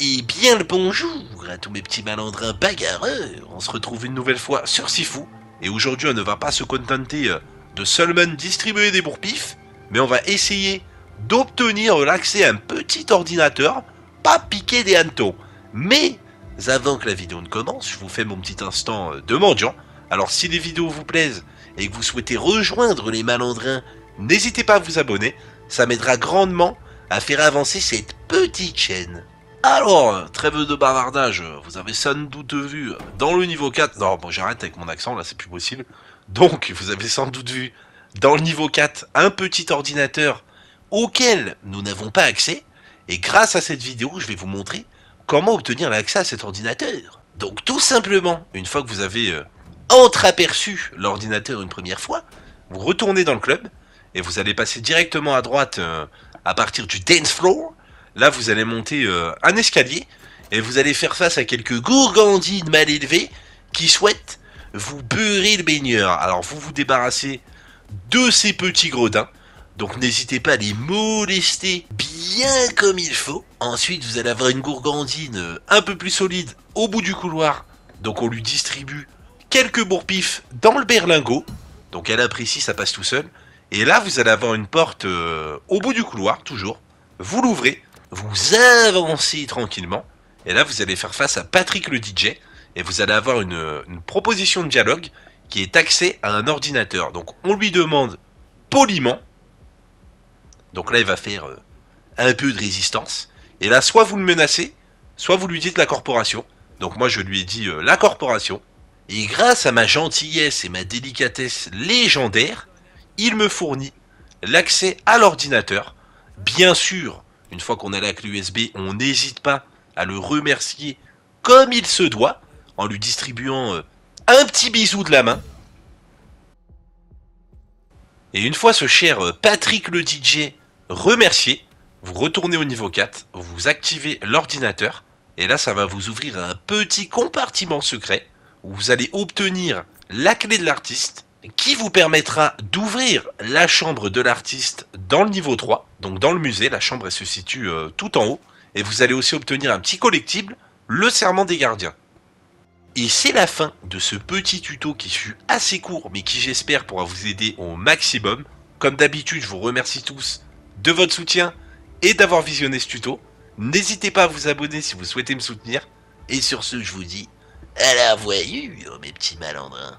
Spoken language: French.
Et bien le bonjour à tous mes petits malandrins bagarreux On se retrouve une nouvelle fois sur Sifu. Et aujourd'hui, on ne va pas se contenter euh, de seulement distribuer des bourpifs, mais on va essayer d'obtenir l'accès à un petit ordinateur, pas piquer des hannetons. Mais avant que la vidéo ne commence, je vous fais mon petit instant euh, de mendiant. Alors si les vidéos vous plaisent et que vous souhaitez rejoindre les malandrins, n'hésitez pas à vous abonner, ça m'aidera grandement à faire avancer cette petite chaîne. Alors, trêve de bavardage, vous avez sans doute vu dans le niveau 4, non bon j'arrête avec mon accent là c'est plus possible, donc vous avez sans doute vu dans le niveau 4 un petit ordinateur auquel nous n'avons pas accès, et grâce à cette vidéo je vais vous montrer comment obtenir l'accès à cet ordinateur. Donc tout simplement, une fois que vous avez euh, entreaperçu l'ordinateur une première fois, vous retournez dans le club, et vous allez passer directement à droite euh, à partir du dance floor, Là, vous allez monter euh, un escalier et vous allez faire face à quelques gourgandines mal élevées qui souhaitent vous beurrer le baigneur. Alors, vous vous débarrassez de ces petits gredins. Donc n'hésitez pas à les molester bien comme il faut. Ensuite, vous allez avoir une gourgandine euh, un peu plus solide au bout du couloir. Donc on lui distribue quelques bourpifs dans le berlingot. Donc elle apprécie, ça passe tout seul. Et là, vous allez avoir une porte euh, au bout du couloir, toujours. Vous l'ouvrez vous avancez tranquillement, et là vous allez faire face à Patrick le DJ, et vous allez avoir une, proposition de dialogue qui est axée à un ordinateur. Donc on lui demande poliment, donc là il va faire euh, un peu de résistance, et là soit vous le menacez, soit vous lui dites la corporation. Donc moi je lui ai dit euh, la corporation, et grâce à ma gentillesse et ma délicatesse légendaire, il me fournit l'accès à l'ordinateur, bien sûr une fois qu'on a la clé USB, on n'hésite pas à le remercier comme il se doit, en lui distribuant euh, un petit bisou de la main. Et une fois ce cher euh, Patrick le DJ remercié, vous retournez au niveau 4, vous activez l'ordinateur, et là ça va vous ouvrir un petit compartiment secret où vous allez obtenir la clé de l'artiste qui vous permettra d'ouvrir la chambre de l'artiste dans le niveau 3, donc dans le musée. La chambre, elle se situe euh, tout en haut. Et vous allez aussi obtenir un petit collectible, le serment des gardiens. Et c'est la fin de ce petit tuto qui fut assez court, mais qui j'espère pourra vous aider au maximum. Comme d'habitude, je vous remercie tous de votre soutien et d'avoir visionné ce tuto. N'hésitez pas à vous abonner si vous souhaitez me soutenir. Et sur ce, je vous dis à la voyure, mes petits malandrins.